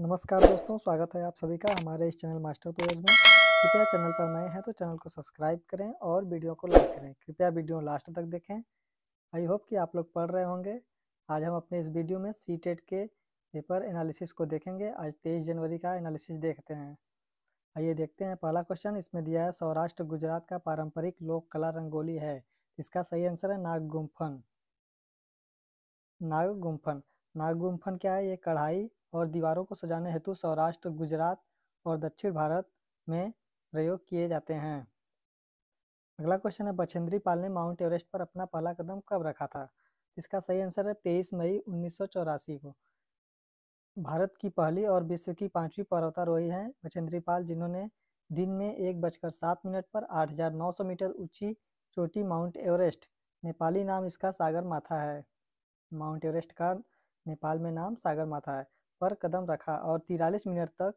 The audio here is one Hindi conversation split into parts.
नमस्कार दोस्तों स्वागत है आप सभी का हमारे इस चैनल मास्टर तोज में कृपया चैनल पर नए हैं तो चैनल को सब्सक्राइब करें और वीडियो को लाइक करें कृपया वीडियो लास्ट तक देखें आई होप कि आप लोग पढ़ रहे होंगे आज हम अपने इस वीडियो में सी e के पेपर एनालिसिस को देखेंगे आज तेईस जनवरी का एनालिसिस देखते हैं आइए देखते हैं पहला क्वेश्चन इसमें दिया है सौराष्ट्र गुजरात का पारंपरिक लोक कला रंगोली है इसका सही आंसर है नाग गुम्फन नाग गुम्फन नाग गुम्फन क्या है ये कढ़ाई और दीवारों को सजाने हेतु सौराष्ट्र गुजरात और दक्षिण भारत में प्रयोग किए जाते हैं अगला क्वेश्चन है बछेंद्री पाल ने माउंट एवरेस्ट पर अपना पहला कदम कब रखा था इसका सही आंसर है तेईस मई उन्नीस को भारत की पहली और विश्व की पांचवी पर्वतारोही हैं बछेंद्री पाल जिन्होंने दिन में एक बजकर सात मिनट पर 8,900 मीटर ऊंची चोटी माउंट एवरेस्ट नेपाली नाम इसका सागर माथा है माउंट एवरेस्ट का नेपाल में नाम सागर माथा है पर कदम रखा और तिरालीस मिनट तक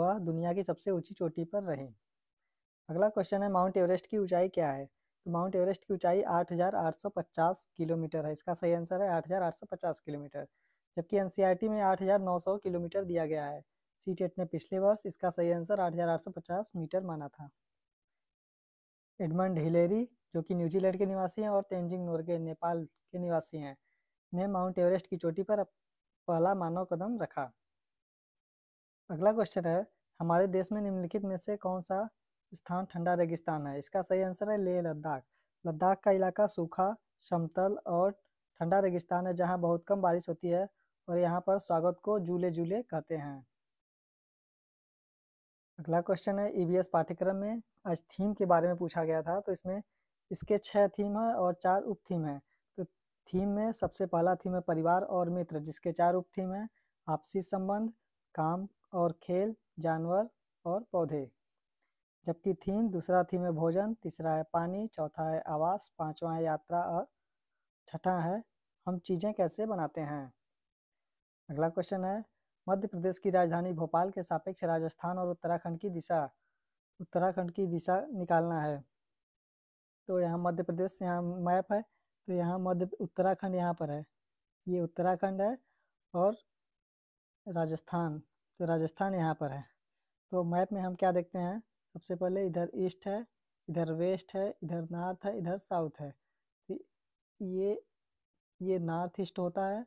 वह दुनिया की सबसे ऊंची चोटी पर रहे अगला क्वेश्चन है माउंट एवरेस्ट की ऊंचाई क्या है तो माउंट एवरेस्ट की ऊंचाई 8,850 किलोमीटर है इसका सही आंसर है 8,850 किलोमीटर जबकि एनसीईआरटी e में 8,900 किलोमीटर दिया गया है सीटेट ने पिछले वर्ष इसका सही आंसर 8,850 मीटर माना था एडमंड हिलेरी जो कि न्यूजीलैंड के निवासी हैं और तेंजिंग नोरगे नेपाल के निवासी हैं ने माउंट एवरेस्ट की चोटी पर पहला मानव कदम रखा अगला क्वेश्चन है हमारे देश में निम्नलिखित में से कौन सा स्थान ठंडा रेगिस्तान है इसका सही आंसर है लेह लद्दाख लद्दाख का इलाका सूखा समतल और ठंडा रेगिस्तान है जहाँ बहुत कम बारिश होती है और यहाँ पर स्वागत को झूले झूले कहते हैं अगला क्वेश्चन है ईबीएस e पाठ्यक्रम में आज थीम के बारे में पूछा गया था तो इसमें इसके छः थीम है और चार उप थीम है थीम में सबसे पहला थीम है परिवार और मित्र जिसके चार उप थीम है आपसी संबंध काम और खेल जानवर और पौधे जबकि थीम दूसरा थीम है भोजन तीसरा है पानी चौथा है आवास पांचवा है यात्रा और छठा है हम चीज़ें कैसे बनाते हैं अगला क्वेश्चन है मध्य प्रदेश की राजधानी भोपाल के सापेक्ष राजस्थान और उत्तराखंड की दिशा उत्तराखंड की दिशा निकालना है तो यहाँ मध्य प्रदेश यहाँ मैप है तो यहाँ मध्य उत्तराखंड यहाँ पर है ये उत्तराखंड है और राजस्थान तो राजस्थान यहाँ पर है तो मैप में हम क्या देखते हैं सबसे पहले इधर ईस्ट है इधर वेस्ट है इधर नॉर्थ है इधर साउथ है तो ये ये नॉर्थ ईस्ट होता है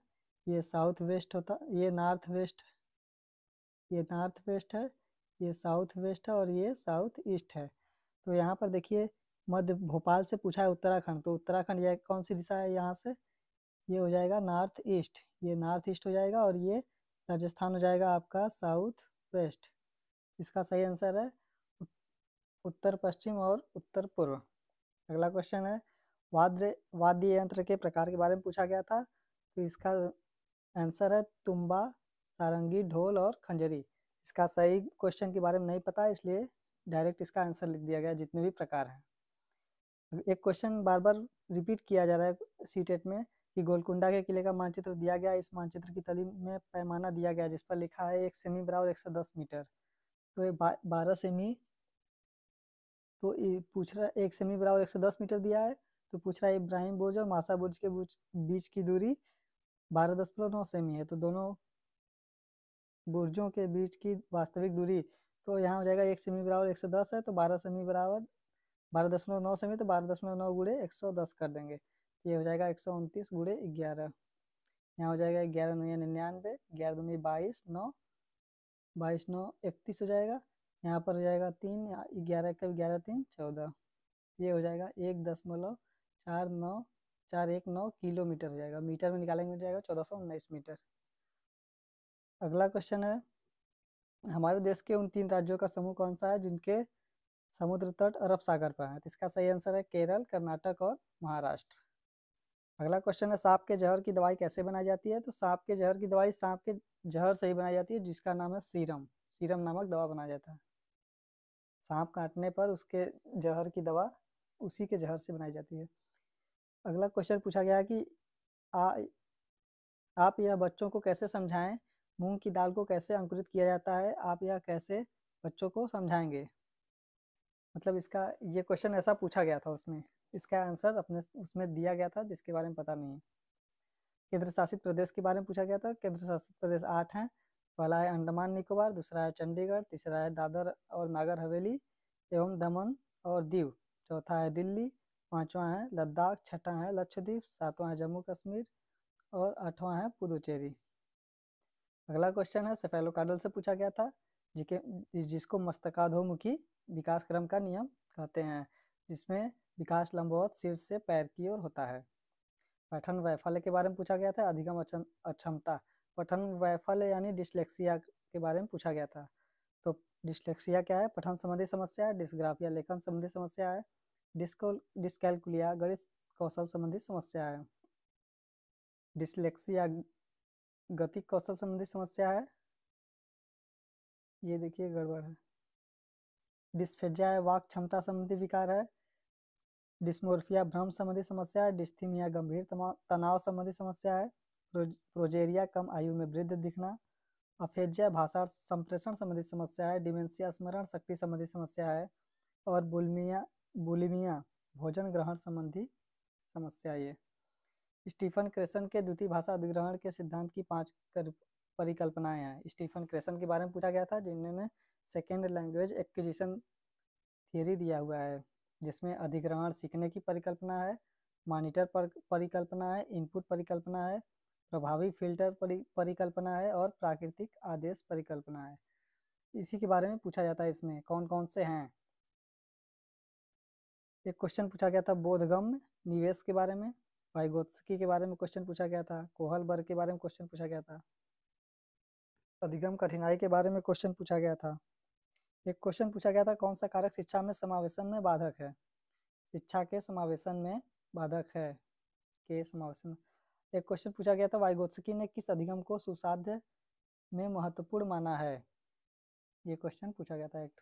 ये साउथ वेस्ट होता ये नॉर्थ वेस्ट ये नॉर्थ वेस्ट है ये साउथ वेस्ट है और ये साउथ ईस्ट है तो यहाँ पर देखिए मध्य भोपाल से पूछा है उत्तराखंड तो उत्तराखंड यह कौन सी दिशा है यहाँ से ये हो जाएगा नॉर्थ ईस्ट ये नॉर्थ ईस्ट हो जाएगा और ये राजस्थान हो जाएगा आपका साउथ वेस्ट इसका सही आंसर है उत्तर पश्चिम और उत्तर पूर्व अगला क्वेश्चन है वाद्य वाद्य यंत्र के प्रकार के बारे में पूछा गया था तो इसका आंसर है तुम्बा सारंगी ढोल और खंजरी इसका सही क्वेश्चन के बारे में नहीं पता इसलिए डायरेक्ट इसका आंसर लिख दिया गया जितने भी प्रकार हैं एक क्वेश्चन बार बार रिपीट किया जा रहा है सी टेट e में कि गोलकुंडा के किले का मानचित्र दिया गया इस मानचित्र की तली में पैमाना दिया गया जिस पर लिखा है एक सेमी बराबर एक सौ दस मीटर तो ये बारह सेमी तो ये पूछ रहा एक सेमी बराबर एक सौ दस मीटर दिया है तो पूछ रहा है इब्राहिम बुर्ज और मासा बुर्ज के बीच की दूरी बारह दशमलव नौ सेमी है तो दोनों बुर्जों के बीच की वास्तविक दूरी तो यहाँ हो जाएगा एक सेमी बराबर एक सौ दस है तो बारह सेमी बराबर बारह दशमलव नौ से तो बारह दशमलव नौ गुड़े एक सौ दस कर देंगे तो ये हो जाएगा एक सौ उनतीस गुड़े ग्यारह यहाँ हो जाएगा ग्यारह नौ निन्यानवे ग्यारह दूनी बाईस नौ बाईस नौ इकतीस हो जाएगा यहाँ पर हो जाएगा तीन ग्यारह कब ग्यारह तीन चौदह ये हो जाएगा एक दशमलव चार नौ चार एक नौ किलोमीटर हो जाएगा मीटर में निकालेंगे तो जाएगा चौदह सौ उन्नीस मीटर अगला क्वेश्चन है हमारे देश के उन तीन राज्यों का समूह कौन सा है जिनके समुद्र तट अरब सागर पर है तो इसका सही आंसर है केरल कर्नाटक और महाराष्ट्र अगला क्वेश्चन है सांप के जहर की दवाई कैसे बनाई जाती है तो सांप के जहर की दवाई सांप के जहर से ही बनाई जाती है जिसका नाम है सीरम सीरम नामक दवा बनाया जाता है सांप काटने पर उसके जहर की दवा उसी के जहर से बनाई जाती है अगला क्वेश्चन पूछा गया कि आ, आप यह बच्चों को कैसे समझाएं मूंग की दाल को कैसे अंकुरित किया जाता है आप यह कैसे बच्चों को समझाएंगे मतलब इसका ये क्वेश्चन ऐसा पूछा गया था उसमें इसका आंसर अपने उसमें दिया गया था जिसके बारे में पता नहीं है केंद्र शासित प्रदेश के बारे में पूछा गया था केंद्र शासित प्रदेश आठ हैं पहला है अंडमान निकोबार दूसरा है चंडीगढ़ तीसरा है दादर और नागर हवेली एवं दमन और दीव चौथा है दिल्ली पांचवा है लद्दाख छठा है लक्षद्वीप सातवां है जम्मू कश्मीर और आठवां है पुदुचेरी अगला क्वेश्चन है काडल से पूछा गया था जिके जिसको मस्तकाधोमुखी विकास क्रम का नियम कहते हैं जिसमें विकास लंबवत शीर्ष से पैर की ओर होता है पठन वैफल्य के बारे में पूछा गया था अधिगम अक्षमता पठन वैफल्य यानी डिस्लेक्सिया के बारे में पूछा गया था तो डिस्लेक्सिया क्या है पठन संबंधी समस्या है डिस्ग्राफिया लेखन संबंधी समस्या है डिस्को डिस्कैलकुलिया गणित कौशल संबंधी समस्या है डिस्लेक्सिया गति कौशल संबंधी समस्या है ये देखिए गड़बड़ है डिस्फेजिया है वाक क्षमता संबंधी विकार है डिस्मोर्फिया भ्रम संबंधी समस्या है डिस्थीमिया गंभीर तनाव संबंधी समस्या है प्रोजेरिया कम आयु में वृद्ध दिखना अफेजिया भाषा संप्रेषण संबंधी समस्या है डिमेंसिया स्मरण शक्ति संबंधी समस्या है और बुलमिया बुलिमिया भोजन ग्रहण संबंधी समस्या ये स्टीफन क्रेसन के द्वितीय भाषा अधिग्रहण के सिद्धांत की पांच परिकल्पनाएं हैं स्टीफन क्रेसन के बारे में पूछा गया था जिन्होंने सेकेंड लैंग्वेज एक्विजिशन थियरी दिया हुआ है जिसमें अधिग्रहण सीखने की परिकल्पना है मॉनिटर पर, परिकल्पना है इनपुट परिकल्पना है प्रभावी फिल्टर परि, परिकल्पना है और प्राकृतिक आदेश परिकल्पना है इसी के बारे में पूछा जाता है इसमें कौन कौन से हैं एक क्वेश्चन पूछा गया था बोधगम निवेश के बारे में वाइगोत्सकी के बारे में क्वेश्चन पूछा गया था कोहलबर्ग के बारे में क्वेश्चन पूछा गया था अधिगम कठिनाई के बारे में क्वेश्चन पूछा गया था एक क्वेश्चन पूछा गया था कौन सा कारक शिक्षा में समावेशन में बाधक है शिक्षा के समावेशन में बाधक है के समावेशन एक क्वेश्चन पूछा गया था वाइगोत्सकी ने किस अधिगम को सुसाध्य में महत्वपूर्ण माना है ये क्वेश्चन पूछा गया था एक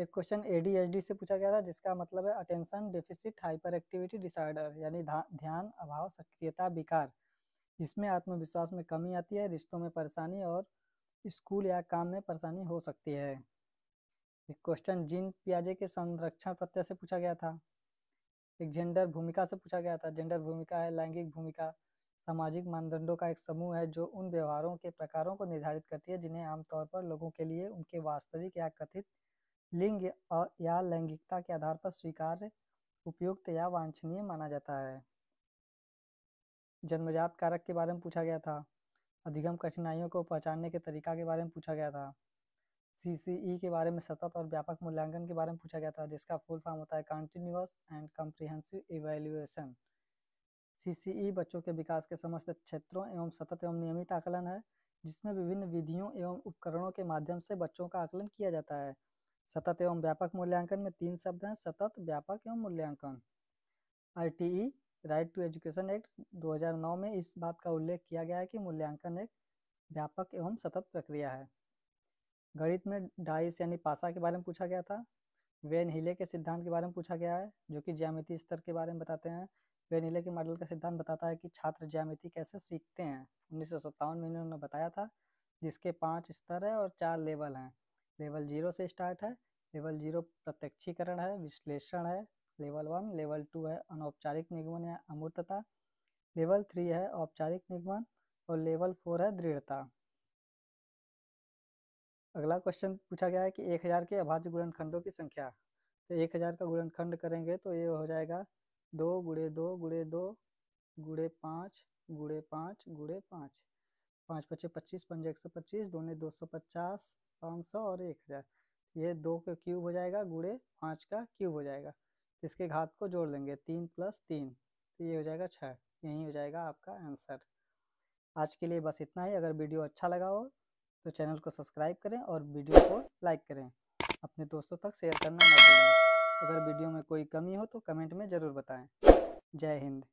एक क्वेश्चन एडीएचडी से पूछा गया था जिसका मतलब है attention deficit hyperactivity disorder यानी ध्यान अभाव सक्रियता विकार जिसमें आत्मविश्वास में कमी आती है रिश्तों में परेशानी और स्कूल या काम में परेशानी हो सकती है क्वेश्चन जिन पियाजे के संरक्षण प्रत्यय से पूछा गया था एक जेंडर भूमिका से पूछा गया था जेंडर भूमिका है लैंगिक भूमिका सामाजिक मानदंडों का एक समूह है जो उन व्यवहारों के प्रकारों को निर्धारित करती है जिन्हें आमतौर पर लोगों के लिए उनके वास्तविक या कथित लिंग या लैंगिकता के आधार पर स्वीकार्य उपयुक्त या वांछनीय माना जाता है जन्मजात कारक के बारे में पूछा गया था अधिगम कठिनाइयों को पहचानने के तरीका के बारे में पूछा गया था ई e के बारे में सतत और व्यापक मूल्यांकन के बारे में पूछा गया था जिसका फुल फॉर्म होता है कॉन्टिन्यूस एंड कम्प्रीहेंसिव इवेल्युएशन ई बच्चों के विकास के समस्त क्षेत्रों एवं सतत एवं नियमित आकलन है जिसमें विभिन्न विधियों एवं उपकरणों के माध्यम से बच्चों का आकलन किया जाता है सतत एवं व्यापक मूल्यांकन में तीन शब्द हैं सतत व्यापक एवं मूल्यांकन आर राइट टू एजुकेशन एक्ट 2009 में इस बात का उल्लेख किया गया है कि मूल्यांकन एक व्यापक एवं सतत प्रक्रिया है गणित में डाइस यानी पासा के बारे में पूछा गया था वेन हिले के सिद्धांत के बारे में पूछा गया है जो कि ज्यामिति स्तर के बारे में बताते हैं वेन हिले के मॉडल का सिद्धांत बताता है कि छात्र ज्यामिति कैसे सीखते हैं उन्नीस में इन्होंने बताया था जिसके पाँच स्तर है और चार लेवल हैं लेवल जीरो से स्टार्ट है लेवल जीरो प्रत्यक्षीकरण है विश्लेषण है लेवल वन लेवल टू है अनौपचारिक निगमन या अमूर्तता लेवल थ्री है औपचारिक निगमन और लेवल फोर है दृढ़ता अगला क्वेश्चन पूछा गया है कि एक हजार के अभाज्य गुणनखंडों की संख्या तो एक हजार का गुणनखंड करेंगे तो ये हो जाएगा दो गुड़े दो गुड़े दो गुड़े पाँच गुड़े पाँच गुड़े पाँच पाँच पच्चीस पच्चीस पंजे एक सौ पच्चीस दोने दो सौ पचास पाँच सौ और एक हजार ये दो का क्यूब हो जाएगा गुड़े पाँच का क्यूब हो जाएगा इसके घात को जोड़ देंगे तीन प्लस तीन तो ये हो जाएगा छः यही हो जाएगा आपका आंसर आज के लिए बस इतना ही अगर वीडियो अच्छा लगा हो तो चैनल को सब्सक्राइब करें और वीडियो को लाइक करें अपने दोस्तों तक शेयर करना मत भूलें अगर वीडियो में कोई कमी हो तो कमेंट में ज़रूर बताएं जय हिंद